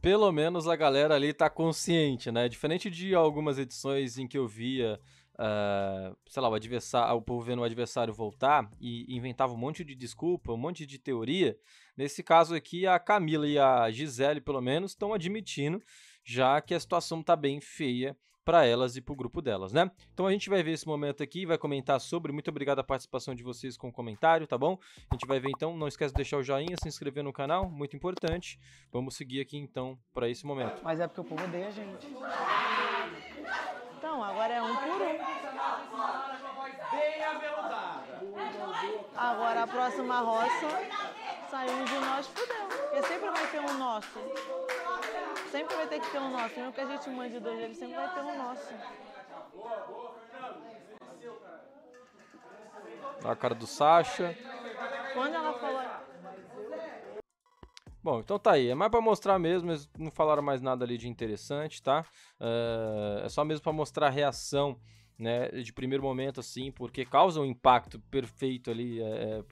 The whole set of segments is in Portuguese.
pelo menos a galera ali tá consciente, né? Diferente de algumas edições em que eu via, uh, sei lá, o, adversário, o povo vendo o adversário voltar e inventava um monte de desculpa, um monte de teoria. Nesse caso aqui, a Camila e a Gisele, pelo menos, estão admitindo já que a situação tá bem feia para elas e para o grupo delas, né? Então a gente vai ver esse momento aqui, vai comentar sobre. Muito obrigado a participação de vocês com o comentário, tá bom? A gente vai ver então. Não esquece de deixar o joinha, se inscrever no canal, muito importante. Vamos seguir aqui então para esse momento. Mas é porque o povo odeia, gente. Então, agora é um por um. Agora a próxima roça saiu de nós fudeu sempre vai ter um nosso. Sempre vai ter que ter um nosso. Mesmo que a gente mande dois ele sempre vai ter um nosso. A cara do Sacha. Quando ela falou. Bom, então tá aí. É mais para mostrar mesmo, eles não falaram mais nada ali de interessante, tá? é, é só mesmo para mostrar a reação né, de primeiro momento, assim, porque causa um impacto perfeito ali é, é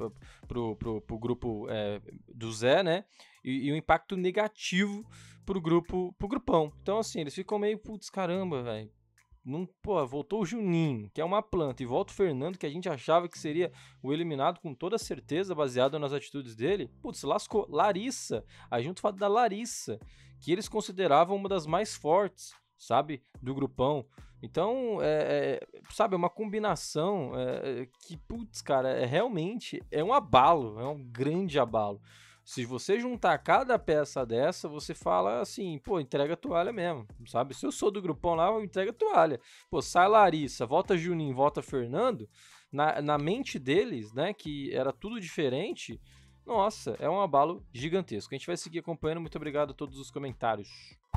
pro, pro, pro grupo é, do Zé, né, e, e um impacto negativo pro grupo, pro grupão. Então, assim, eles ficam meio, putz, caramba, velho, não, pô, voltou o Juninho, que é uma planta, e volta o Fernando, que a gente achava que seria o eliminado com toda certeza, baseado nas atitudes dele. Putz, lascou. Larissa, a gente fala da Larissa, que eles consideravam uma das mais fortes sabe? Do grupão. Então, é, é, sabe, é uma combinação é, é, que, putz, cara, é, realmente é um abalo, é um grande abalo. Se você juntar cada peça dessa, você fala assim, pô, entrega toalha mesmo, sabe? Se eu sou do grupão lá, a toalha. Pô, sai Larissa, volta Juninho, volta Fernando. Na, na mente deles, né, que era tudo diferente, nossa, é um abalo gigantesco. A gente vai seguir acompanhando. Muito obrigado a todos os comentários.